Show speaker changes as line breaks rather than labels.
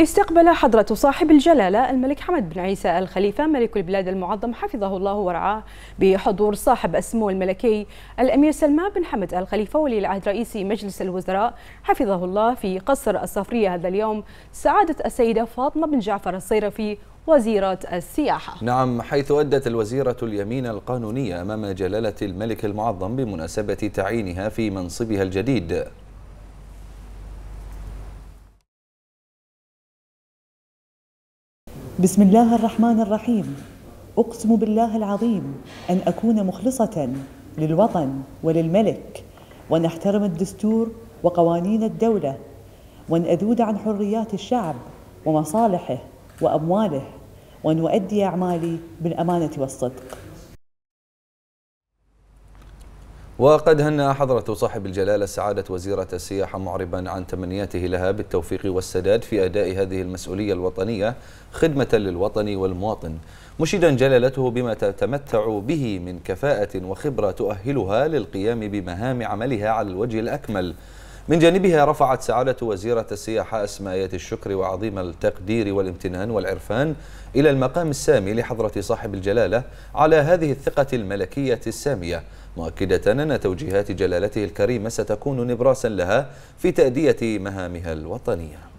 استقبل حضرة صاحب الجلالة الملك حمد بن عيسى الخليفة ملك البلاد المعظم حفظه الله ورعاه بحضور صاحب السمو الملكي الأمير سلمان بن حمد الخليفة ولي العهد رئيس مجلس الوزراء حفظه الله في قصر الصفرية هذا اليوم سعادة السيدة فاطمة بن جعفر الصيرفي وزيرة السياحة
نعم حيث أدت الوزيرة اليمين القانونية أمام جلالة الملك المعظم بمناسبة تعيينها في منصبها الجديد
بسم الله الرحمن الرحيم أقسم بالله العظيم أن أكون مخلصة للوطن وللملك وأن أحترم الدستور وقوانين الدولة وأن أذود عن حريات الشعب ومصالحه وأمواله وأن أؤدي أعمالي بالأمانة والصدق
وقد هنأ حضرة صاحب الجلالة سعادة وزيرة السياحة معربا عن تمنياته لها بالتوفيق والسداد في أداء هذه المسؤولية الوطنية خدمة للوطن والمواطن مشيدا جلالته بما تتمتع به من كفاءة وخبرة تؤهلها للقيام بمهام عملها على الوجه الأكمل من جانبها رفعت سعادة وزيرة السياحة أسماء الشكر وعظيم التقدير والامتنان والعرفان إلى المقام السامي لحضرة صاحب الجلالة على هذه الثقة الملكية السامية مؤكدة أن توجيهات جلالته الكريمة ستكون نبراسا لها في تأدية مهامها الوطنية